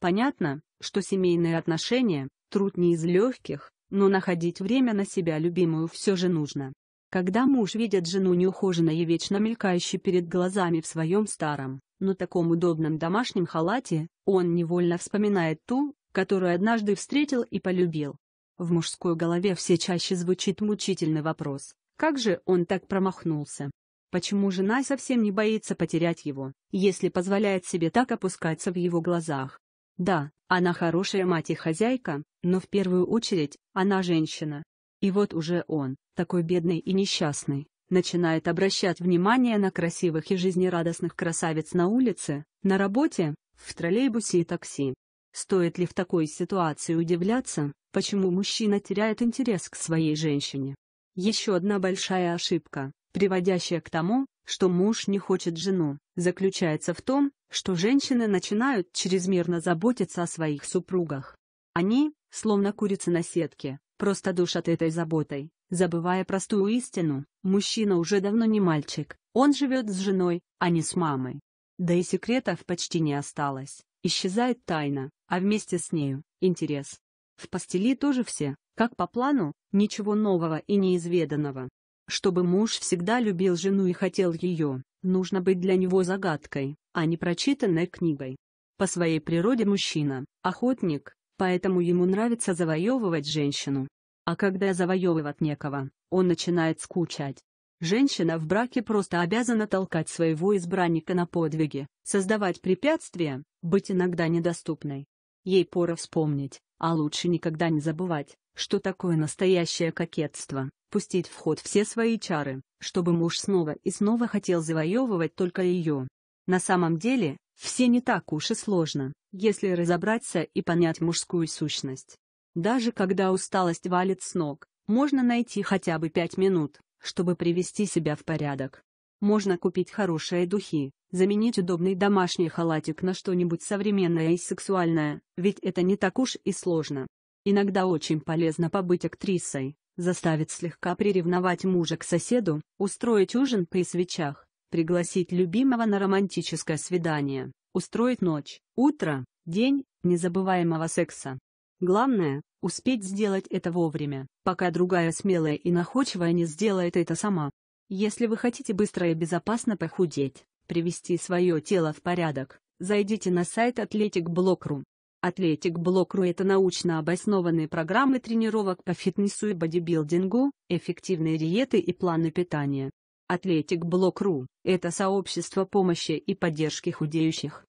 Понятно, что семейные отношения – труд не из легких, но находить время на себя любимую все же нужно. Когда муж видит жену неухоженной и вечно мелькающей перед глазами в своем старом, но таком удобном домашнем халате, он невольно вспоминает ту, которую однажды встретил и полюбил. В мужской голове все чаще звучит мучительный вопрос, как же он так промахнулся? Почему жена совсем не боится потерять его, если позволяет себе так опускаться в его глазах? Да, она хорошая мать и хозяйка, но в первую очередь, она женщина. И вот уже он, такой бедный и несчастный, начинает обращать внимание на красивых и жизнерадостных красавиц на улице, на работе, в троллейбусе и такси. Стоит ли в такой ситуации удивляться, почему мужчина теряет интерес к своей женщине? Еще одна большая ошибка, приводящая к тому, что муж не хочет жену, заключается в том, что женщины начинают чрезмерно заботиться о своих супругах. Они, словно курицы на сетке, просто душат этой заботой, забывая простую истину, мужчина уже давно не мальчик, он живет с женой, а не с мамой. Да и секретов почти не осталось, исчезает тайна, а вместе с нею – интерес. В постели тоже все, как по плану, ничего нового и неизведанного. Чтобы муж всегда любил жену и хотел ее, нужно быть для него загадкой, а не прочитанной книгой. По своей природе мужчина – охотник, поэтому ему нравится завоевывать женщину. А когда завоевывать некого, он начинает скучать. Женщина в браке просто обязана толкать своего избранника на подвиги, создавать препятствия, быть иногда недоступной. Ей пора вспомнить, а лучше никогда не забывать, что такое настоящее кокетство? Пустить в ход все свои чары, чтобы муж снова и снова хотел завоевывать только ее. На самом деле, все не так уж и сложно, если разобраться и понять мужскую сущность. Даже когда усталость валит с ног, можно найти хотя бы пять минут, чтобы привести себя в порядок. Можно купить хорошие духи, заменить удобный домашний халатик на что-нибудь современное и сексуальное, ведь это не так уж и сложно. Иногда очень полезно побыть актрисой, заставить слегка приревновать мужа к соседу, устроить ужин при свечах, пригласить любимого на романтическое свидание, устроить ночь, утро, день незабываемого секса. Главное – успеть сделать это вовремя, пока другая смелая и находчивая не сделает это сама. Если вы хотите быстро и безопасно похудеть, привести свое тело в порядок, зайдите на сайт athleticblog.ru. Атлетик Блокру – это научно обоснованные программы тренировок по фитнесу и бодибилдингу, эффективные диеты и планы питания. Атлетик Блокру – это сообщество помощи и поддержки худеющих.